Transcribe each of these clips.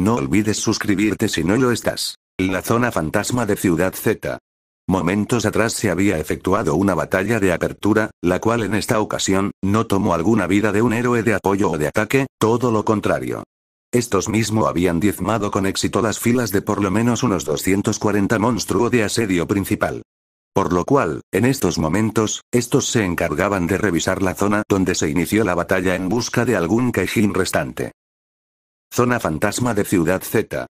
No olvides suscribirte si no lo estás. La zona fantasma de Ciudad Z. Momentos atrás se había efectuado una batalla de apertura, la cual en esta ocasión, no tomó alguna vida de un héroe de apoyo o de ataque, todo lo contrario. Estos mismos habían diezmado con éxito las filas de por lo menos unos 240 monstruos de asedio principal. Por lo cual, en estos momentos, estos se encargaban de revisar la zona donde se inició la batalla en busca de algún Kaijin restante. Zona fantasma de Ciudad Z.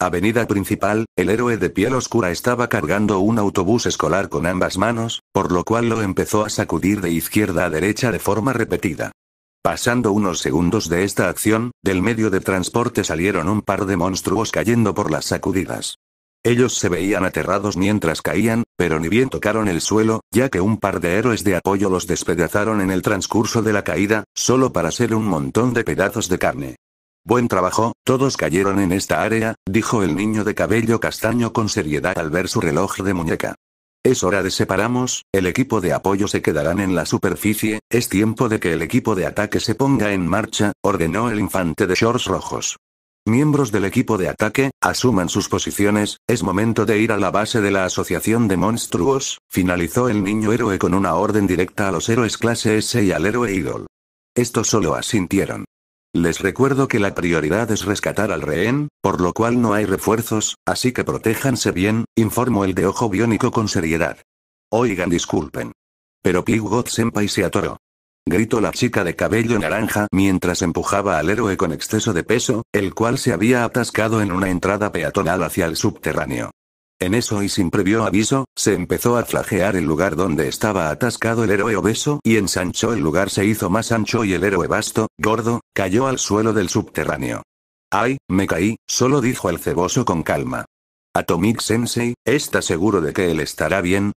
Avenida principal, el héroe de piel oscura estaba cargando un autobús escolar con ambas manos, por lo cual lo empezó a sacudir de izquierda a derecha de forma repetida. Pasando unos segundos de esta acción, del medio de transporte salieron un par de monstruos cayendo por las sacudidas. Ellos se veían aterrados mientras caían, pero ni bien tocaron el suelo, ya que un par de héroes de apoyo los despedazaron en el transcurso de la caída, solo para ser un montón de pedazos de carne. Buen trabajo, todos cayeron en esta área, dijo el niño de cabello castaño con seriedad al ver su reloj de muñeca. Es hora de separamos, el equipo de apoyo se quedarán en la superficie, es tiempo de que el equipo de ataque se ponga en marcha, ordenó el infante de shorts rojos. Miembros del equipo de ataque, asuman sus posiciones, es momento de ir a la base de la Asociación de Monstruos, finalizó el niño héroe con una orden directa a los héroes clase S y al héroe Idol. Estos solo asintieron. Les recuerdo que la prioridad es rescatar al rehén, por lo cual no hay refuerzos, así que protéjanse bien, informó el de ojo biónico con seriedad. Oigan, disculpen. Pero Piggot Senpai se atoró. Gritó la chica de cabello naranja mientras empujaba al héroe con exceso de peso, el cual se había atascado en una entrada peatonal hacia el subterráneo. En eso y sin previo aviso, se empezó a flagear el lugar donde estaba atascado el héroe obeso y ensanchó el lugar se hizo más ancho y el héroe vasto, gordo, cayó al suelo del subterráneo. Ay, me caí, solo dijo el ceboso con calma. Atomic Sensei, ¿está seguro de que él estará bien?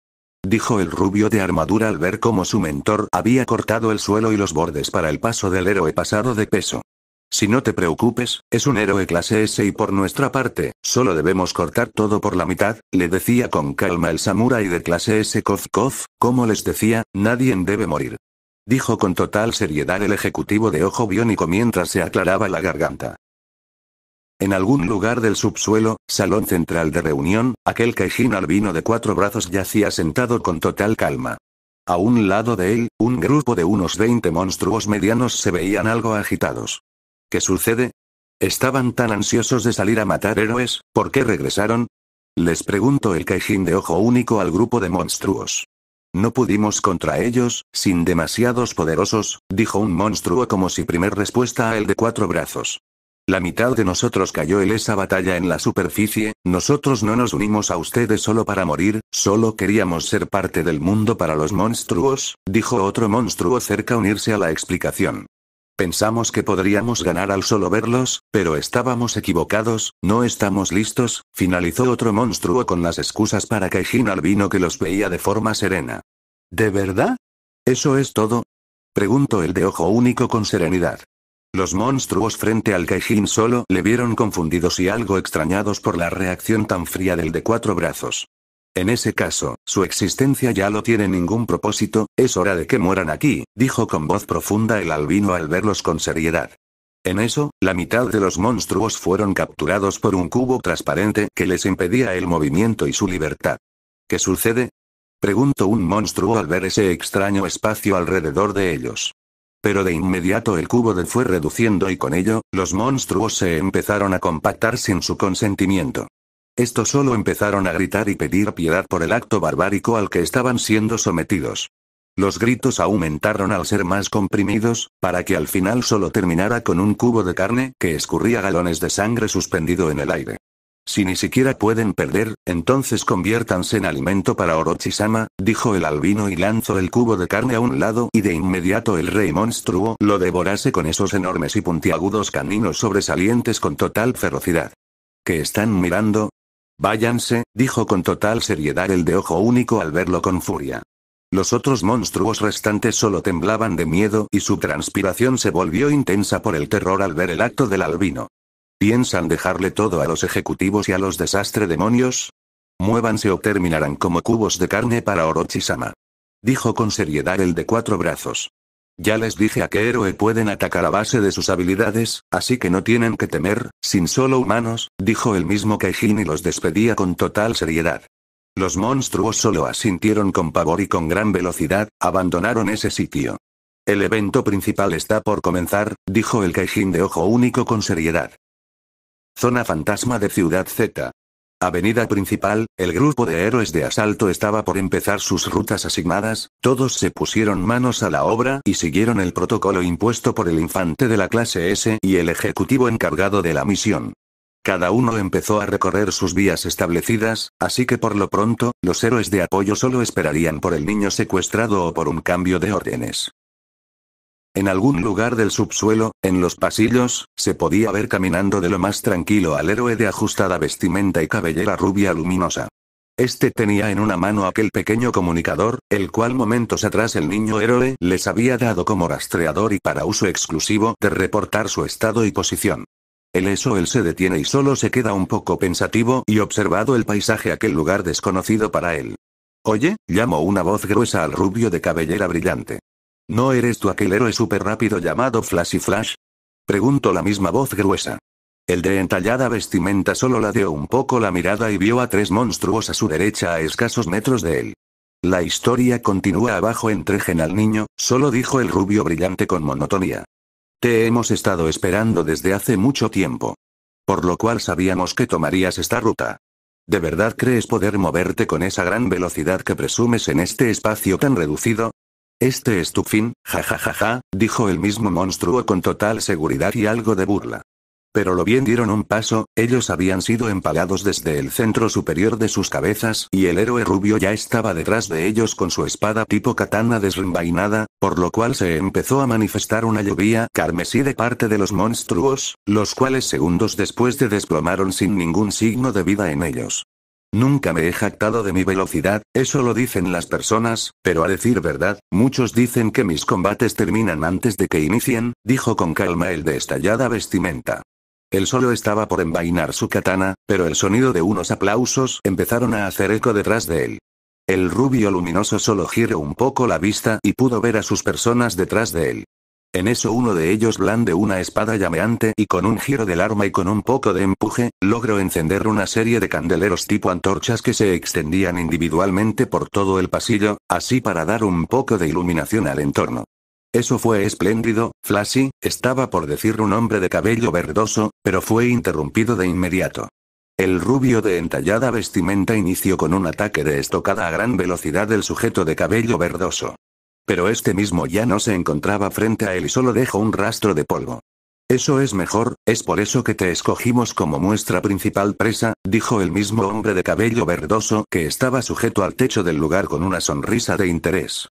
Dijo el rubio de armadura al ver cómo su mentor había cortado el suelo y los bordes para el paso del héroe pasado de peso. Si no te preocupes, es un héroe clase S y por nuestra parte, solo debemos cortar todo por la mitad, le decía con calma el samurái de clase S Kovkov, como les decía, nadie debe morir. Dijo con total seriedad el ejecutivo de ojo biónico mientras se aclaraba la garganta. En algún lugar del subsuelo, salón central de reunión, aquel Kaijin albino de cuatro brazos yacía sentado con total calma. A un lado de él, un grupo de unos 20 monstruos medianos se veían algo agitados. ¿Qué sucede? ¿Estaban tan ansiosos de salir a matar héroes, por qué regresaron? Les preguntó el Kaijin de ojo único al grupo de monstruos. No pudimos contra ellos, sin demasiados poderosos, dijo un monstruo como si primer respuesta a el de cuatro brazos. La mitad de nosotros cayó en esa batalla en la superficie, nosotros no nos unimos a ustedes solo para morir, solo queríamos ser parte del mundo para los monstruos, dijo otro monstruo cerca unirse a la explicación. Pensamos que podríamos ganar al solo verlos, pero estábamos equivocados, no estamos listos, finalizó otro monstruo con las excusas para Kaijin vino que los veía de forma serena. ¿De verdad? ¿Eso es todo? Preguntó el de ojo único con serenidad. Los monstruos frente al Kaijin solo le vieron confundidos y algo extrañados por la reacción tan fría del de cuatro brazos. En ese caso, su existencia ya no tiene ningún propósito, es hora de que mueran aquí, dijo con voz profunda el albino al verlos con seriedad. En eso, la mitad de los monstruos fueron capturados por un cubo transparente que les impedía el movimiento y su libertad. ¿Qué sucede? Preguntó un monstruo al ver ese extraño espacio alrededor de ellos. Pero de inmediato el cubo de fue reduciendo y con ello, los monstruos se empezaron a compactar sin su consentimiento. Estos solo empezaron a gritar y pedir piedad por el acto barbárico al que estaban siendo sometidos. Los gritos aumentaron al ser más comprimidos, para que al final solo terminara con un cubo de carne que escurría galones de sangre suspendido en el aire. Si ni siquiera pueden perder, entonces conviértanse en alimento para Orochisama, dijo el albino y lanzó el cubo de carne a un lado y de inmediato el rey monstruo lo devorase con esos enormes y puntiagudos caninos sobresalientes con total ferocidad. ¿Qué están mirando? Váyanse, dijo con total seriedad el de ojo único al verlo con furia. Los otros monstruos restantes solo temblaban de miedo y su transpiración se volvió intensa por el terror al ver el acto del albino. ¿Piensan dejarle todo a los ejecutivos y a los desastre demonios? Muévanse o terminarán como cubos de carne para Orochisama. Dijo con seriedad el de cuatro brazos. Ya les dije a qué héroe pueden atacar a base de sus habilidades, así que no tienen que temer, sin solo humanos, dijo el mismo Kaijin y los despedía con total seriedad. Los monstruos solo asintieron con pavor y con gran velocidad, abandonaron ese sitio. El evento principal está por comenzar, dijo el Kaijin de ojo único con seriedad. Zona fantasma de Ciudad Z. Avenida principal, el grupo de héroes de asalto estaba por empezar sus rutas asignadas, todos se pusieron manos a la obra y siguieron el protocolo impuesto por el infante de la clase S y el ejecutivo encargado de la misión. Cada uno empezó a recorrer sus vías establecidas, así que por lo pronto, los héroes de apoyo solo esperarían por el niño secuestrado o por un cambio de órdenes. En algún lugar del subsuelo, en los pasillos, se podía ver caminando de lo más tranquilo al héroe de ajustada vestimenta y cabellera rubia luminosa. Este tenía en una mano aquel pequeño comunicador, el cual momentos atrás el niño héroe les había dado como rastreador y para uso exclusivo de reportar su estado y posición. El eso él se detiene y solo se queda un poco pensativo y observado el paisaje aquel lugar desconocido para él. Oye, llamó una voz gruesa al rubio de cabellera brillante. ¿No eres tú aquel héroe súper rápido llamado Flashy Flash? Preguntó la misma voz gruesa. El de entallada vestimenta solo ladeó un poco la mirada y vio a tres monstruos a su derecha a escasos metros de él. La historia continúa abajo entrejen al niño, solo dijo el rubio brillante con monotonía. Te hemos estado esperando desde hace mucho tiempo. Por lo cual sabíamos que tomarías esta ruta. ¿De verdad crees poder moverte con esa gran velocidad que presumes en este espacio tan reducido? Este es tu fin, jajajaja, ja, ja, ja, dijo el mismo monstruo con total seguridad y algo de burla. Pero lo bien dieron un paso, ellos habían sido empalados desde el centro superior de sus cabezas y el héroe rubio ya estaba detrás de ellos con su espada tipo katana desrembainada, por lo cual se empezó a manifestar una lluvia carmesí de parte de los monstruos, los cuales segundos después se desplomaron sin ningún signo de vida en ellos. Nunca me he jactado de mi velocidad, eso lo dicen las personas, pero a decir verdad, muchos dicen que mis combates terminan antes de que inicien, dijo con calma el de estallada vestimenta. Él solo estaba por envainar su katana, pero el sonido de unos aplausos empezaron a hacer eco detrás de él. El rubio luminoso solo giró un poco la vista y pudo ver a sus personas detrás de él. En eso uno de ellos blande una espada llameante y con un giro del arma y con un poco de empuje, logró encender una serie de candeleros tipo antorchas que se extendían individualmente por todo el pasillo, así para dar un poco de iluminación al entorno. Eso fue espléndido, Flashy, estaba por decir un hombre de cabello verdoso, pero fue interrumpido de inmediato. El rubio de entallada vestimenta inició con un ataque de estocada a gran velocidad del sujeto de cabello verdoso. Pero este mismo ya no se encontraba frente a él y solo dejó un rastro de polvo. Eso es mejor, es por eso que te escogimos como muestra principal presa, dijo el mismo hombre de cabello verdoso que estaba sujeto al techo del lugar con una sonrisa de interés.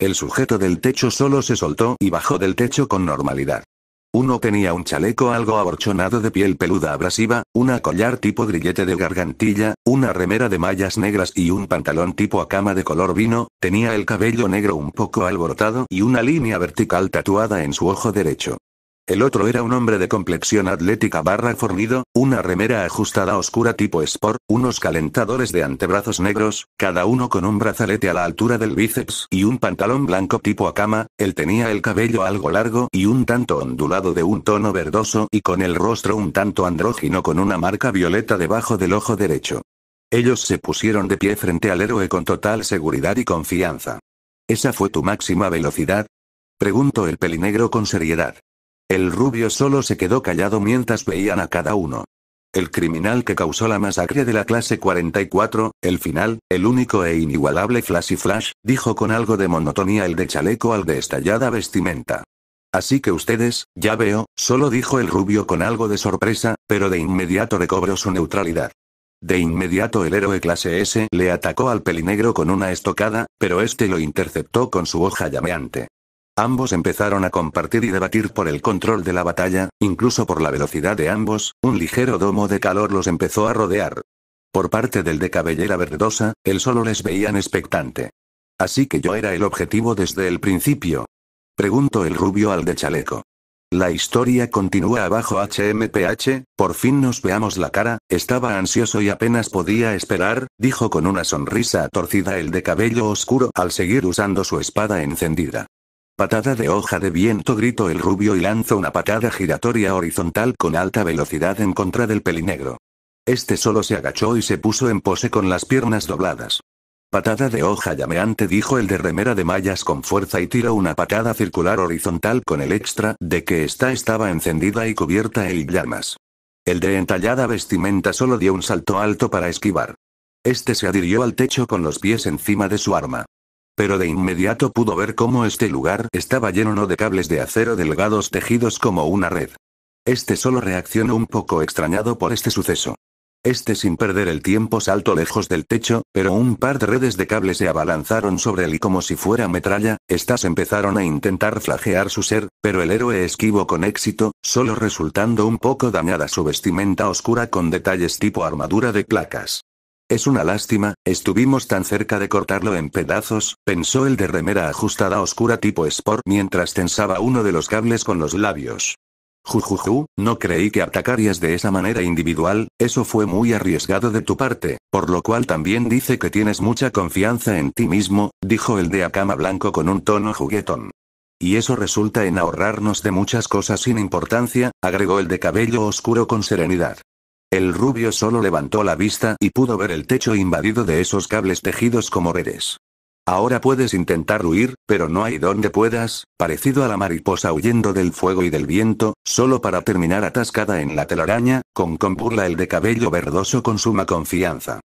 El sujeto del techo solo se soltó y bajó del techo con normalidad. Uno tenía un chaleco algo aborchonado de piel peluda abrasiva, una collar tipo grillete de gargantilla, una remera de mallas negras y un pantalón tipo a cama de color vino, tenía el cabello negro un poco alborotado y una línea vertical tatuada en su ojo derecho. El otro era un hombre de complexión atlética barra fornido, una remera ajustada oscura tipo sport, unos calentadores de antebrazos negros, cada uno con un brazalete a la altura del bíceps y un pantalón blanco tipo cama, él tenía el cabello algo largo y un tanto ondulado de un tono verdoso y con el rostro un tanto andrógino con una marca violeta debajo del ojo derecho. Ellos se pusieron de pie frente al héroe con total seguridad y confianza. ¿Esa fue tu máxima velocidad? Preguntó el pelinegro con seriedad. El rubio solo se quedó callado mientras veían a cada uno. El criminal que causó la masacre de la clase 44, el final, el único e inigualable Flash y Flash, dijo con algo de monotonía el de chaleco al de estallada vestimenta. Así que ustedes, ya veo, solo dijo el rubio con algo de sorpresa, pero de inmediato recobró su neutralidad. De inmediato el héroe clase S le atacó al pelinegro con una estocada, pero este lo interceptó con su hoja llameante. Ambos empezaron a compartir y debatir por el control de la batalla, incluso por la velocidad de ambos, un ligero domo de calor los empezó a rodear. Por parte del de cabellera verdosa, él solo les veían expectante. Así que yo era el objetivo desde el principio. Preguntó el rubio al de chaleco. La historia continúa abajo HMPH, por fin nos veamos la cara, estaba ansioso y apenas podía esperar, dijo con una sonrisa torcida el de cabello oscuro al seguir usando su espada encendida. Patada de hoja de viento gritó el rubio y lanzó una patada giratoria horizontal con alta velocidad en contra del pelinegro. Este solo se agachó y se puso en pose con las piernas dobladas. Patada de hoja llameante dijo el de remera de mallas con fuerza y tiró una patada circular horizontal con el extra de que ésta estaba encendida y cubierta en llamas. El de entallada vestimenta solo dio un salto alto para esquivar. Este se adhirió al techo con los pies encima de su arma pero de inmediato pudo ver cómo este lugar estaba lleno no de cables de acero delgados tejidos como una red. Este solo reaccionó un poco extrañado por este suceso. Este sin perder el tiempo saltó lejos del techo, pero un par de redes de cables se abalanzaron sobre él y como si fuera metralla, estas empezaron a intentar flagear su ser, pero el héroe esquivó con éxito, solo resultando un poco dañada su vestimenta oscura con detalles tipo armadura de placas. Es una lástima, estuvimos tan cerca de cortarlo en pedazos, pensó el de remera ajustada oscura tipo Sport mientras tensaba uno de los cables con los labios. Jujuju, no creí que atacarías de esa manera individual, eso fue muy arriesgado de tu parte, por lo cual también dice que tienes mucha confianza en ti mismo, dijo el de acama Blanco con un tono juguetón. Y eso resulta en ahorrarnos de muchas cosas sin importancia, agregó el de cabello oscuro con serenidad. El rubio solo levantó la vista y pudo ver el techo invadido de esos cables tejidos como redes. Ahora puedes intentar huir, pero no hay donde puedas, parecido a la mariposa huyendo del fuego y del viento, solo para terminar atascada en la telaraña, con compurla el de cabello verdoso con suma confianza.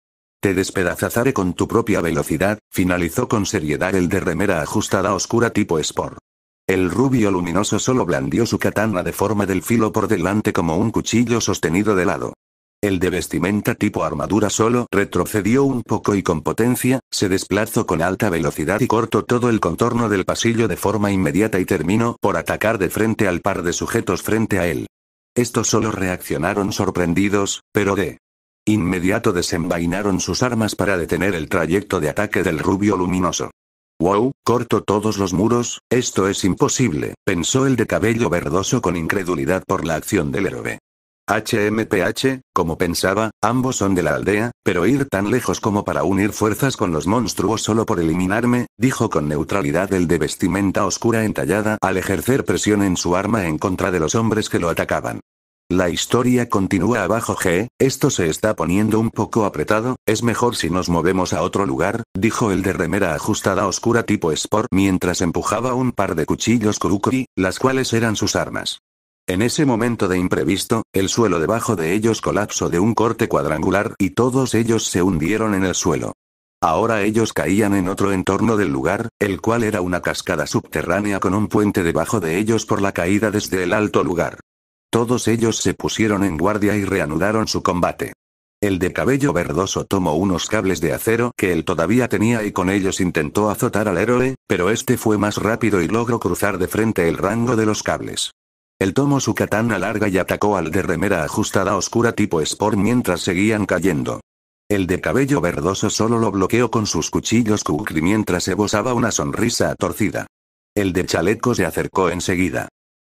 Te despedazaré con tu propia velocidad, finalizó con seriedad el de remera ajustada oscura tipo Sport. El rubio luminoso solo blandió su katana de forma del filo por delante como un cuchillo sostenido de lado. El de vestimenta tipo armadura solo retrocedió un poco y con potencia, se desplazó con alta velocidad y cortó todo el contorno del pasillo de forma inmediata y terminó por atacar de frente al par de sujetos frente a él. Estos solo reaccionaron sorprendidos, pero de inmediato desenvainaron sus armas para detener el trayecto de ataque del rubio luminoso. Wow, corto todos los muros, esto es imposible, pensó el de cabello verdoso con incredulidad por la acción del héroe. HMPH, como pensaba, ambos son de la aldea, pero ir tan lejos como para unir fuerzas con los monstruos solo por eliminarme, dijo con neutralidad el de vestimenta oscura entallada al ejercer presión en su arma en contra de los hombres que lo atacaban. La historia continúa abajo G, esto se está poniendo un poco apretado, es mejor si nos movemos a otro lugar, dijo el de remera ajustada oscura tipo Sport mientras empujaba un par de cuchillos Kurukuri, las cuales eran sus armas. En ese momento de imprevisto, el suelo debajo de ellos colapsó de un corte cuadrangular y todos ellos se hundieron en el suelo. Ahora ellos caían en otro entorno del lugar, el cual era una cascada subterránea con un puente debajo de ellos por la caída desde el alto lugar. Todos ellos se pusieron en guardia y reanudaron su combate. El de cabello verdoso tomó unos cables de acero que él todavía tenía y con ellos intentó azotar al héroe, pero este fue más rápido y logró cruzar de frente el rango de los cables. El tomó su katana larga y atacó al de remera ajustada oscura tipo Sport mientras seguían cayendo. El de cabello verdoso solo lo bloqueó con sus cuchillos Kukri mientras se bozaba una sonrisa torcida. El de chaleco se acercó enseguida.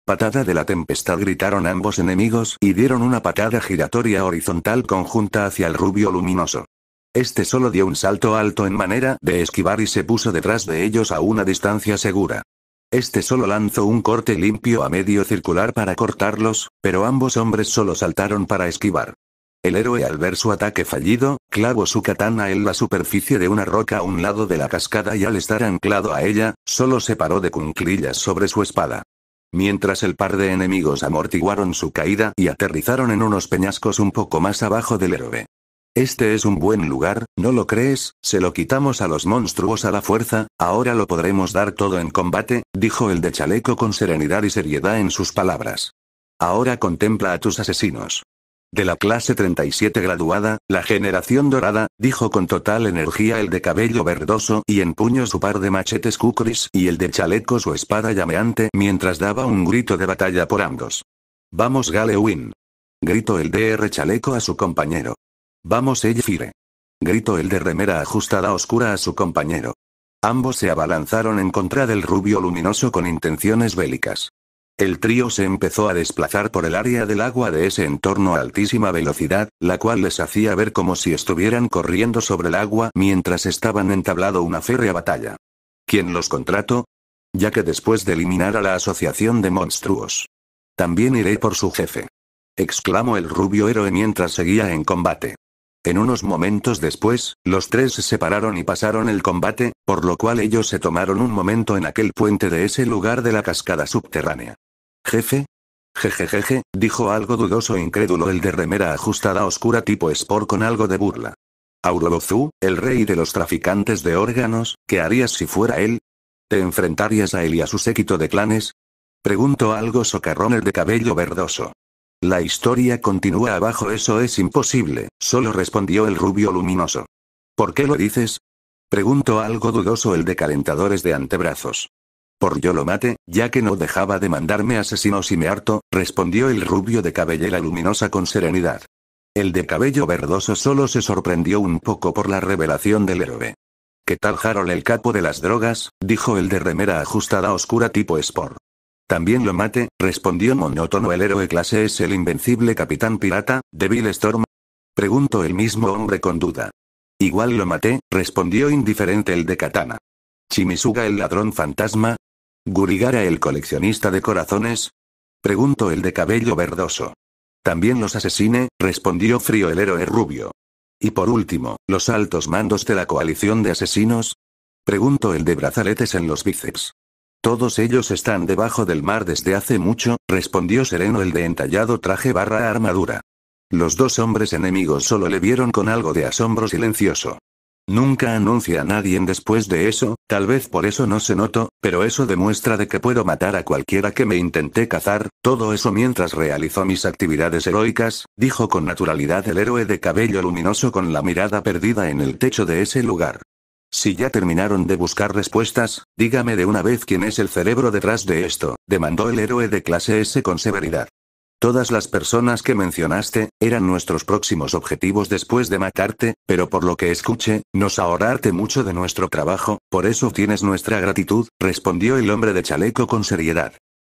Patada de la tempestad gritaron ambos enemigos y dieron una patada giratoria horizontal conjunta hacia el rubio luminoso. Este solo dio un salto alto en manera de esquivar y se puso detrás de ellos a una distancia segura. Este solo lanzó un corte limpio a medio circular para cortarlos, pero ambos hombres solo saltaron para esquivar. El héroe al ver su ataque fallido, clavó su katana en la superficie de una roca a un lado de la cascada y al estar anclado a ella, solo se paró de cunclillas sobre su espada. Mientras el par de enemigos amortiguaron su caída y aterrizaron en unos peñascos un poco más abajo del héroe. Este es un buen lugar, ¿no lo crees? Se lo quitamos a los monstruos a la fuerza, ahora lo podremos dar todo en combate, dijo el de chaleco con serenidad y seriedad en sus palabras. Ahora contempla a tus asesinos. De la clase 37 graduada, la generación dorada, dijo con total energía el de cabello verdoso y empuñó su par de machetes kukris y el de chaleco su espada llameante mientras daba un grito de batalla por ambos. Vamos Galewin. Gritó el DR chaleco a su compañero. Vamos, Elfire. Gritó el de remera ajustada oscura a su compañero. Ambos se abalanzaron en contra del rubio luminoso con intenciones bélicas. El trío se empezó a desplazar por el área del agua de ese entorno a altísima velocidad, la cual les hacía ver como si estuvieran corriendo sobre el agua mientras estaban entablado una férrea batalla. ¿Quién los contrató? Ya que después de eliminar a la Asociación de Monstruos. También iré por su jefe. Exclamó el rubio héroe mientras seguía en combate. En unos momentos después, los tres se separaron y pasaron el combate, por lo cual ellos se tomaron un momento en aquel puente de ese lugar de la cascada subterránea. Jefe, Jejejeje, dijo algo dudoso e incrédulo el de remera ajustada oscura tipo sport con algo de burla. Aurolozu, el rey de los traficantes de órganos, ¿qué harías si fuera él? ¿Te enfrentarías a él y a su séquito de clanes? Preguntó algo socarrón el de cabello verdoso. La historia continúa abajo. Eso es imposible, solo respondió el rubio luminoso. ¿Por qué lo dices? Preguntó algo dudoso el de calentadores de antebrazos. Por yo lo mate, ya que no dejaba de mandarme asesinos y me harto, respondió el rubio de cabellera luminosa con serenidad. El de cabello verdoso solo se sorprendió un poco por la revelación del héroe. ¿Qué tal Harold el capo de las drogas? dijo el de remera ajustada oscura tipo Sport. También lo mate, respondió monótono el héroe clase S el invencible capitán pirata, débil Storm. Preguntó el mismo hombre con duda. Igual lo maté, respondió indiferente el de Katana. Chimisuga el ladrón fantasma. Gurigara el coleccionista de corazones. Preguntó el de cabello verdoso. También los asesine, respondió frío el héroe rubio. Y por último, los altos mandos de la coalición de asesinos. Preguntó el de brazaletes en los bíceps. Todos ellos están debajo del mar desde hace mucho, respondió sereno el de entallado traje barra armadura. Los dos hombres enemigos solo le vieron con algo de asombro silencioso. Nunca anuncia a nadie después de eso, tal vez por eso no se notó, pero eso demuestra de que puedo matar a cualquiera que me intenté cazar, todo eso mientras realizó mis actividades heroicas, dijo con naturalidad el héroe de cabello luminoso con la mirada perdida en el techo de ese lugar. Si ya terminaron de buscar respuestas, dígame de una vez quién es el cerebro detrás de esto, demandó el héroe de clase S con severidad. Todas las personas que mencionaste, eran nuestros próximos objetivos después de matarte, pero por lo que escuché, nos ahorrarte mucho de nuestro trabajo, por eso tienes nuestra gratitud, respondió el hombre de chaleco con seriedad.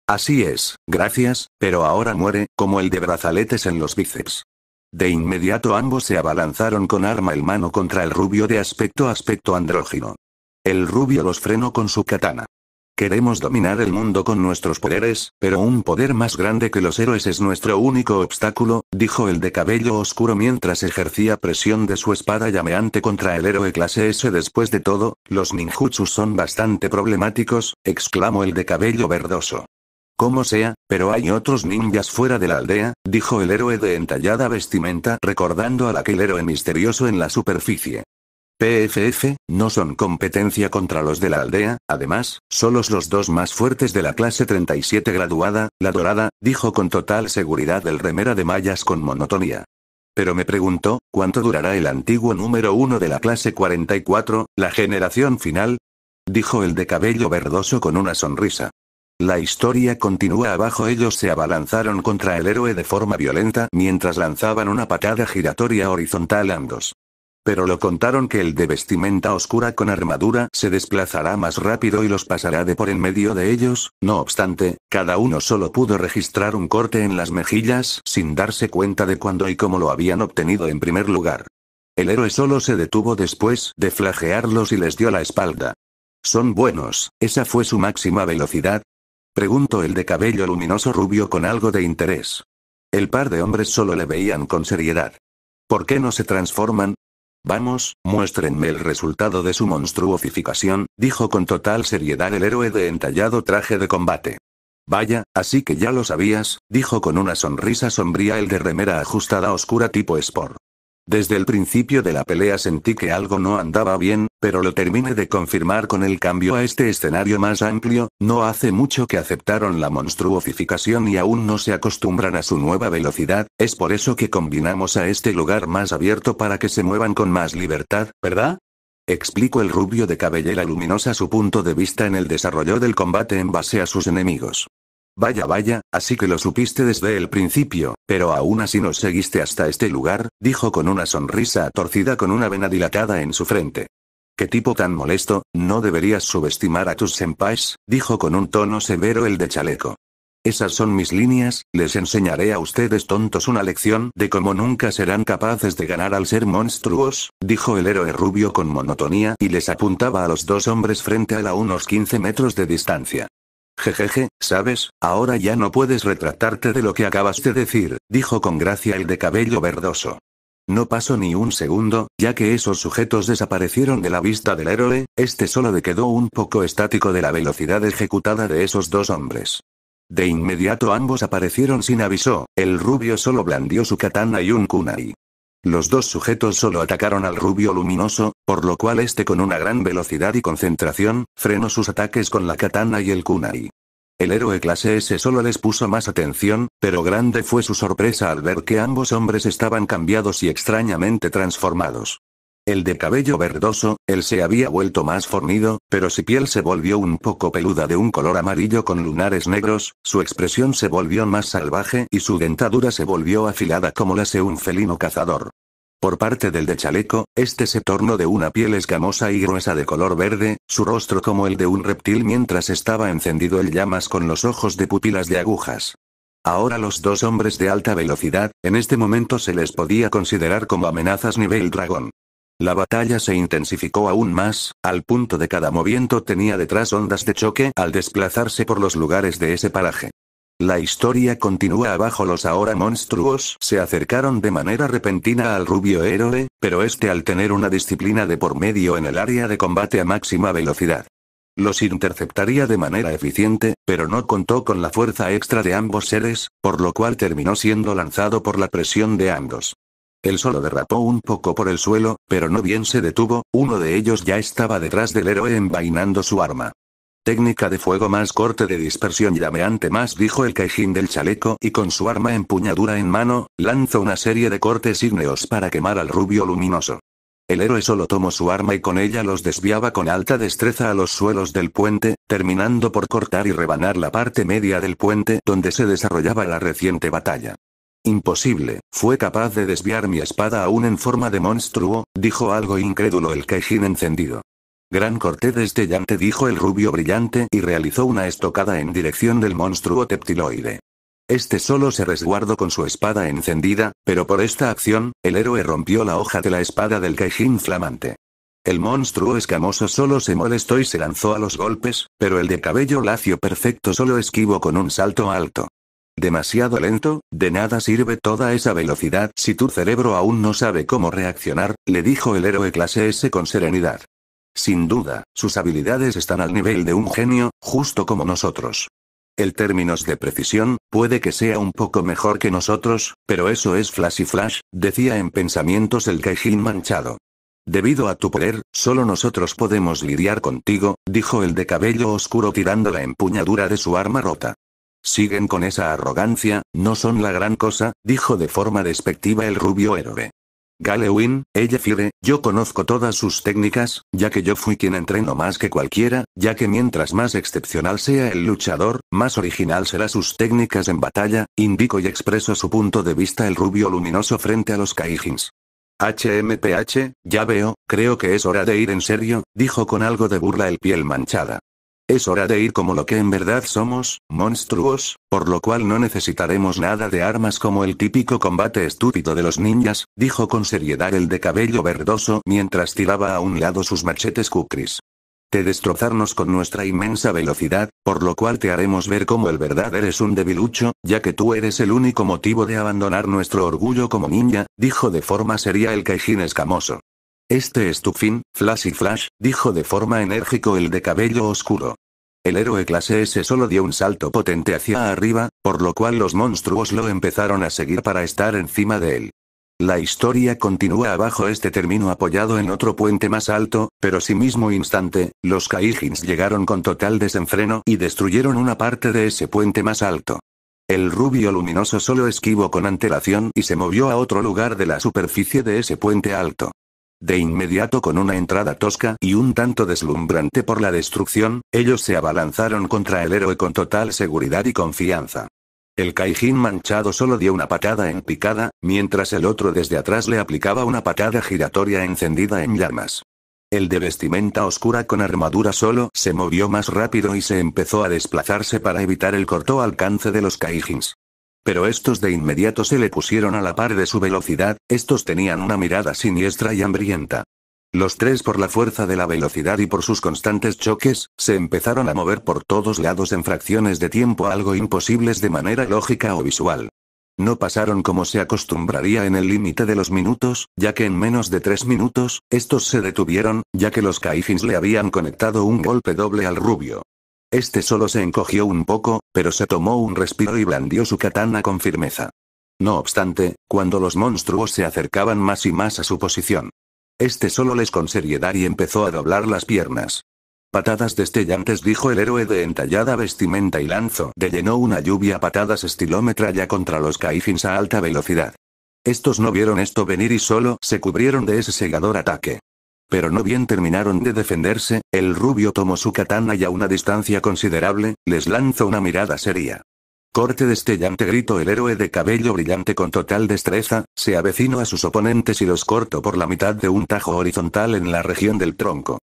Así es, gracias, pero ahora muere, como el de brazaletes en los bíceps. De inmediato ambos se abalanzaron con arma en mano contra el rubio de aspecto aspecto andrógino. El rubio los frenó con su katana. Queremos dominar el mundo con nuestros poderes, pero un poder más grande que los héroes es nuestro único obstáculo, dijo el de cabello oscuro mientras ejercía presión de su espada llameante contra el héroe clase S. Después de todo, los ninjutsu son bastante problemáticos, exclamó el de cabello verdoso. Como sea, pero hay otros ninjas fuera de la aldea, dijo el héroe de entallada vestimenta recordando al aquel héroe misterioso en la superficie. PFF, no son competencia contra los de la aldea, además, solos los dos más fuertes de la clase 37 graduada, la dorada, dijo con total seguridad el remera de mallas con monotonía. Pero me preguntó, ¿cuánto durará el antiguo número uno de la clase 44, la generación final? Dijo el de cabello verdoso con una sonrisa. La historia continúa abajo ellos se abalanzaron contra el héroe de forma violenta mientras lanzaban una patada giratoria horizontal ambos. Pero lo contaron que el de vestimenta oscura con armadura se desplazará más rápido y los pasará de por en medio de ellos, no obstante, cada uno solo pudo registrar un corte en las mejillas sin darse cuenta de cuándo y cómo lo habían obtenido en primer lugar. El héroe solo se detuvo después de flagearlos y les dio la espalda. Son buenos, esa fue su máxima velocidad, Preguntó el de cabello luminoso rubio con algo de interés. El par de hombres solo le veían con seriedad. ¿Por qué no se transforman? Vamos, muéstrenme el resultado de su monstruoficación, dijo con total seriedad el héroe de entallado traje de combate. Vaya, así que ya lo sabías, dijo con una sonrisa sombría el de remera ajustada oscura tipo sport. Desde el principio de la pelea sentí que algo no andaba bien, pero lo terminé de confirmar con el cambio a este escenario más amplio, no hace mucho que aceptaron la monstruosificación y aún no se acostumbran a su nueva velocidad, es por eso que combinamos a este lugar más abierto para que se muevan con más libertad, ¿verdad? Explico el rubio de cabellera luminosa su punto de vista en el desarrollo del combate en base a sus enemigos. Vaya, vaya, así que lo supiste desde el principio, pero aún así nos seguiste hasta este lugar, dijo con una sonrisa torcida con una vena dilatada en su frente. Qué tipo tan molesto, no deberías subestimar a tus senpais, dijo con un tono severo el de chaleco. Esas son mis líneas, les enseñaré a ustedes tontos una lección de cómo nunca serán capaces de ganar al ser monstruos, dijo el héroe rubio con monotonía y les apuntaba a los dos hombres frente a la unos 15 metros de distancia. Jejeje, sabes, ahora ya no puedes retratarte de lo que acabas de decir, dijo con gracia el de cabello verdoso. No pasó ni un segundo, ya que esos sujetos desaparecieron de la vista del héroe, este solo le quedó un poco estático de la velocidad ejecutada de esos dos hombres. De inmediato ambos aparecieron sin aviso, el rubio solo blandió su katana y un kunai. Los dos sujetos solo atacaron al rubio luminoso, por lo cual este con una gran velocidad y concentración, frenó sus ataques con la katana y el kunai. El héroe clase S solo les puso más atención, pero grande fue su sorpresa al ver que ambos hombres estaban cambiados y extrañamente transformados. El de cabello verdoso, él se había vuelto más fornido, pero su piel se volvió un poco peluda de un color amarillo con lunares negros, su expresión se volvió más salvaje y su dentadura se volvió afilada como la de un felino cazador. Por parte del de chaleco, este se tornó de una piel escamosa y gruesa de color verde, su rostro como el de un reptil mientras estaba encendido el llamas con los ojos de pupilas de agujas. Ahora los dos hombres de alta velocidad, en este momento se les podía considerar como amenazas nivel dragón. La batalla se intensificó aún más, al punto de cada movimiento tenía detrás ondas de choque al desplazarse por los lugares de ese paraje. La historia continúa abajo los ahora monstruos se acercaron de manera repentina al rubio héroe, pero este al tener una disciplina de por medio en el área de combate a máxima velocidad. Los interceptaría de manera eficiente, pero no contó con la fuerza extra de ambos seres, por lo cual terminó siendo lanzado por la presión de ambos. El solo derrapó un poco por el suelo, pero no bien se detuvo, uno de ellos ya estaba detrás del héroe envainando su arma. Técnica de fuego más corte de dispersión llameante más dijo el cajín del chaleco y con su arma empuñadura en mano, lanzó una serie de cortes ígneos para quemar al rubio luminoso. El héroe solo tomó su arma y con ella los desviaba con alta destreza a los suelos del puente, terminando por cortar y rebanar la parte media del puente donde se desarrollaba la reciente batalla. Imposible, fue capaz de desviar mi espada aún en forma de monstruo, dijo algo incrédulo el Kaishin encendido. Gran corte destellante dijo el rubio brillante y realizó una estocada en dirección del monstruo teptiloide. Este solo se resguardó con su espada encendida, pero por esta acción, el héroe rompió la hoja de la espada del Kaishin flamante. El monstruo escamoso solo se molestó y se lanzó a los golpes, pero el de cabello lacio perfecto solo esquivó con un salto alto. Demasiado lento, de nada sirve toda esa velocidad si tu cerebro aún no sabe cómo reaccionar, le dijo el héroe clase S con serenidad. Sin duda, sus habilidades están al nivel de un genio, justo como nosotros. El términos de precisión, puede que sea un poco mejor que nosotros, pero eso es flash y flash, decía en pensamientos el Kaijin manchado. Debido a tu poder, solo nosotros podemos lidiar contigo, dijo el de cabello oscuro tirando la empuñadura de su arma rota. Siguen con esa arrogancia, no son la gran cosa, dijo de forma despectiva el rubio héroe. Galewin, ella fire, yo conozco todas sus técnicas, ya que yo fui quien entreno más que cualquiera, ya que mientras más excepcional sea el luchador, más original será sus técnicas en batalla, indicó y expreso su punto de vista el rubio luminoso frente a los Kaijins. HMPH, ya veo, creo que es hora de ir en serio, dijo con algo de burla el piel manchada. Es hora de ir como lo que en verdad somos, monstruos, por lo cual no necesitaremos nada de armas como el típico combate estúpido de los ninjas, dijo con seriedad el de cabello verdoso mientras tiraba a un lado sus machetes kukris. Te destrozarnos con nuestra inmensa velocidad, por lo cual te haremos ver como el verdad eres un debilucho, ya que tú eres el único motivo de abandonar nuestro orgullo como ninja, dijo de forma seria el Kaijin escamoso. Este es tu Flash y Flash, dijo de forma enérgico el de cabello oscuro. El héroe clase S solo dio un salto potente hacia arriba, por lo cual los monstruos lo empezaron a seguir para estar encima de él. La historia continúa abajo este término apoyado en otro puente más alto, pero si mismo instante, los Kaijins llegaron con total desenfreno y destruyeron una parte de ese puente más alto. El rubio luminoso solo esquivó con antelación y se movió a otro lugar de la superficie de ese puente alto. De inmediato con una entrada tosca y un tanto deslumbrante por la destrucción, ellos se abalanzaron contra el héroe con total seguridad y confianza. El kaijín manchado solo dio una patada en picada, mientras el otro desde atrás le aplicaba una patada giratoria encendida en llamas. El de vestimenta oscura con armadura solo se movió más rápido y se empezó a desplazarse para evitar el corto alcance de los Kaijins. Pero estos de inmediato se le pusieron a la par de su velocidad, estos tenían una mirada siniestra y hambrienta. Los tres por la fuerza de la velocidad y por sus constantes choques, se empezaron a mover por todos lados en fracciones de tiempo algo imposibles de manera lógica o visual. No pasaron como se acostumbraría en el límite de los minutos, ya que en menos de tres minutos, estos se detuvieron, ya que los caifins le habían conectado un golpe doble al rubio. Este solo se encogió un poco, pero se tomó un respiro y blandió su katana con firmeza. No obstante, cuando los monstruos se acercaban más y más a su posición, este solo les con seriedad y empezó a doblar las piernas. Patadas destellantes dijo el héroe de entallada vestimenta y lanzo. de lleno una lluvia patadas estilómetra ya contra los caifins a alta velocidad. Estos no vieron esto venir y solo se cubrieron de ese segador ataque. Pero no bien terminaron de defenderse, el rubio tomó su katana y a una distancia considerable, les lanzó una mirada seria. Corte destellante gritó el héroe de cabello brillante con total destreza, se avecinó a sus oponentes y los cortó por la mitad de un tajo horizontal en la región del tronco.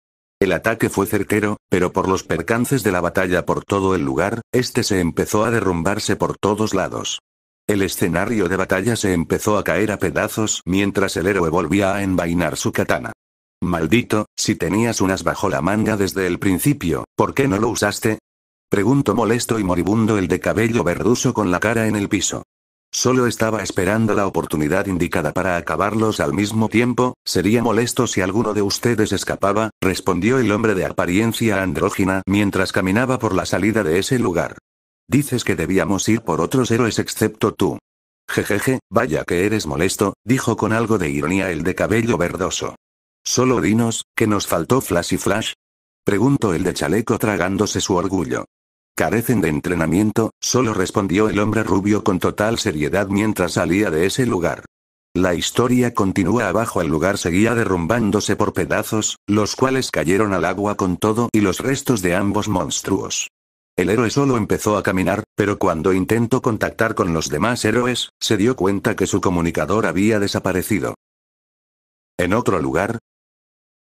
El ataque fue certero, pero por los percances de la batalla por todo el lugar, este se empezó a derrumbarse por todos lados. El escenario de batalla se empezó a caer a pedazos mientras el héroe volvía a envainar su katana. Maldito, si tenías unas bajo la manga desde el principio, ¿por qué no lo usaste? Preguntó molesto y moribundo el de cabello verdoso con la cara en el piso. Solo estaba esperando la oportunidad indicada para acabarlos al mismo tiempo, sería molesto si alguno de ustedes escapaba, respondió el hombre de apariencia andrógina mientras caminaba por la salida de ese lugar. Dices que debíamos ir por otros héroes excepto tú. Jejeje, vaya que eres molesto, dijo con algo de ironía el de cabello verdoso. ¿Solo dinos, que nos faltó Flash y Flash? Preguntó el de chaleco tragándose su orgullo. Carecen de entrenamiento, solo respondió el hombre rubio con total seriedad mientras salía de ese lugar. La historia continúa abajo el lugar seguía derrumbándose por pedazos, los cuales cayeron al agua con todo y los restos de ambos monstruos. El héroe solo empezó a caminar, pero cuando intentó contactar con los demás héroes, se dio cuenta que su comunicador había desaparecido. En otro lugar,